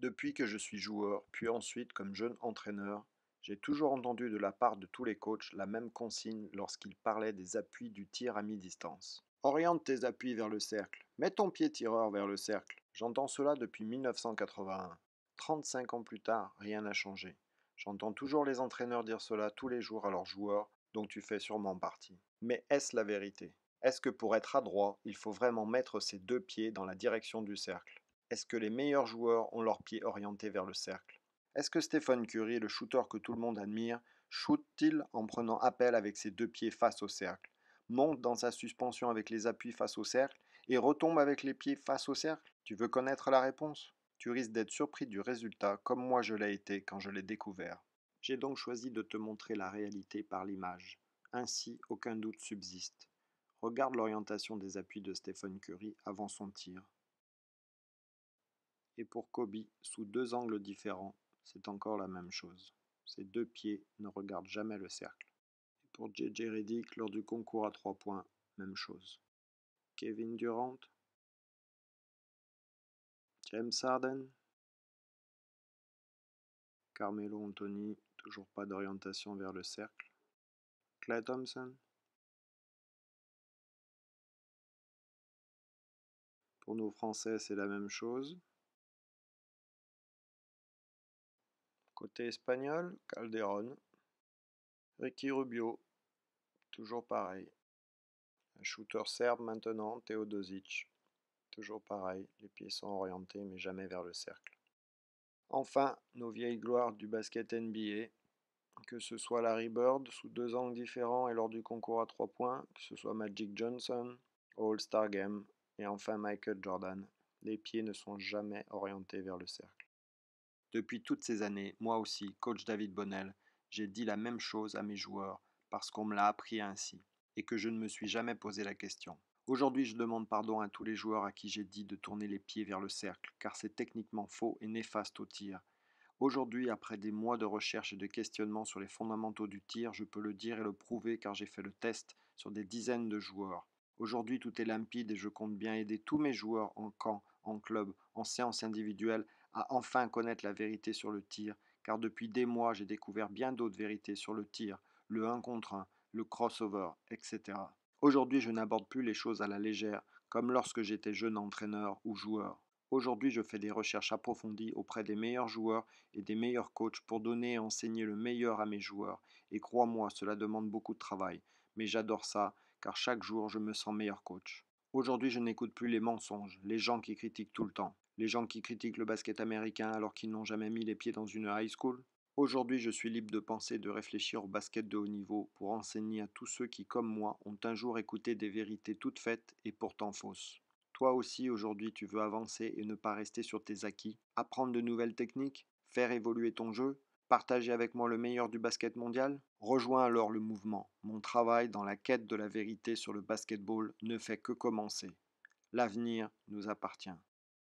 Depuis que je suis joueur, puis ensuite comme jeune entraîneur, j'ai toujours entendu de la part de tous les coachs la même consigne lorsqu'ils parlaient des appuis du tir à mi-distance. Oriente tes appuis vers le cercle, mets ton pied tireur vers le cercle. J'entends cela depuis 1981. 35 ans plus tard, rien n'a changé. J'entends toujours les entraîneurs dire cela tous les jours à leurs joueurs, dont tu fais sûrement partie. Mais est-ce la vérité Est-ce que pour être adroit, il faut vraiment mettre ses deux pieds dans la direction du cercle est-ce que les meilleurs joueurs ont leurs pieds orientés vers le cercle Est-ce que Stéphane Curry, le shooter que tout le monde admire, shoot-t-il en prenant appel avec ses deux pieds face au cercle Monte dans sa suspension avec les appuis face au cercle et retombe avec les pieds face au cercle Tu veux connaître la réponse Tu risques d'être surpris du résultat comme moi je l'ai été quand je l'ai découvert. J'ai donc choisi de te montrer la réalité par l'image. Ainsi, aucun doute subsiste. Regarde l'orientation des appuis de Stephen Curry avant son tir et pour Kobe, sous deux angles différents, c'est encore la même chose. Ses deux pieds ne regardent jamais le cercle. Et pour JJ Reddick, lors du concours à trois points, même chose. Kevin Durant James Harden Carmelo Anthony, toujours pas d'orientation vers le cercle. Clay Thompson Pour nos Français, c'est la même chose. Côté espagnol, Calderon, Ricky Rubio, toujours pareil. Un shooter serbe maintenant, Teodosic. Toujours pareil, les pieds sont orientés mais jamais vers le cercle. Enfin, nos vieilles gloires du basket NBA, que ce soit Larry Bird sous deux angles différents et lors du concours à trois points, que ce soit Magic Johnson, All-Star Game et enfin Michael Jordan, les pieds ne sont jamais orientés vers le cercle. Depuis toutes ces années, moi aussi, coach David Bonnell, j'ai dit la même chose à mes joueurs parce qu'on me l'a appris ainsi et que je ne me suis jamais posé la question. Aujourd'hui, je demande pardon à tous les joueurs à qui j'ai dit de tourner les pieds vers le cercle car c'est techniquement faux et néfaste au tir. Aujourd'hui, après des mois de recherche et de questionnement sur les fondamentaux du tir, je peux le dire et le prouver car j'ai fait le test sur des dizaines de joueurs. Aujourd'hui, tout est limpide et je compte bien aider tous mes joueurs en camp, en club, en séance individuelle à enfin connaître la vérité sur le tir, car depuis des mois j'ai découvert bien d'autres vérités sur le tir, le 1 contre 1, le crossover, etc. Aujourd'hui je n'aborde plus les choses à la légère, comme lorsque j'étais jeune entraîneur ou joueur. Aujourd'hui je fais des recherches approfondies auprès des meilleurs joueurs et des meilleurs coachs pour donner et enseigner le meilleur à mes joueurs, et crois-moi cela demande beaucoup de travail, mais j'adore ça, car chaque jour je me sens meilleur coach. Aujourd'hui, je n'écoute plus les mensonges, les gens qui critiquent tout le temps, les gens qui critiquent le basket américain alors qu'ils n'ont jamais mis les pieds dans une high school. Aujourd'hui, je suis libre de penser, de réfléchir au basket de haut niveau pour enseigner à tous ceux qui, comme moi, ont un jour écouté des vérités toutes faites et pourtant fausses. Toi aussi, aujourd'hui, tu veux avancer et ne pas rester sur tes acquis, apprendre de nouvelles techniques, faire évoluer ton jeu, Partagez avec moi le meilleur du basket mondial Rejoins alors le mouvement. Mon travail dans la quête de la vérité sur le basketball ne fait que commencer. L'avenir nous appartient.